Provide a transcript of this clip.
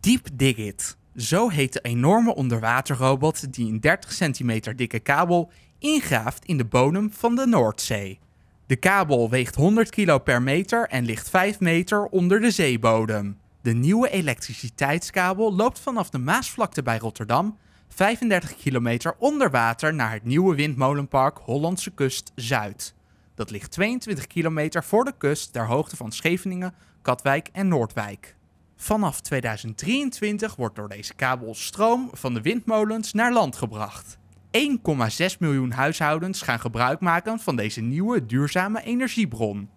Deep Digit. Zo heet de enorme onderwaterrobot die een 30 centimeter dikke kabel ingraaft in de bodem van de Noordzee. De kabel weegt 100 kilo per meter en ligt 5 meter onder de zeebodem. De nieuwe elektriciteitskabel loopt vanaf de Maasvlakte bij Rotterdam 35 kilometer onder water naar het nieuwe windmolenpark Hollandse Kust Zuid. Dat ligt 22 kilometer voor de kust ter hoogte van Scheveningen, Katwijk en Noordwijk. Vanaf 2023 wordt door deze kabel stroom van de windmolens naar land gebracht. 1,6 miljoen huishoudens gaan gebruik maken van deze nieuwe duurzame energiebron.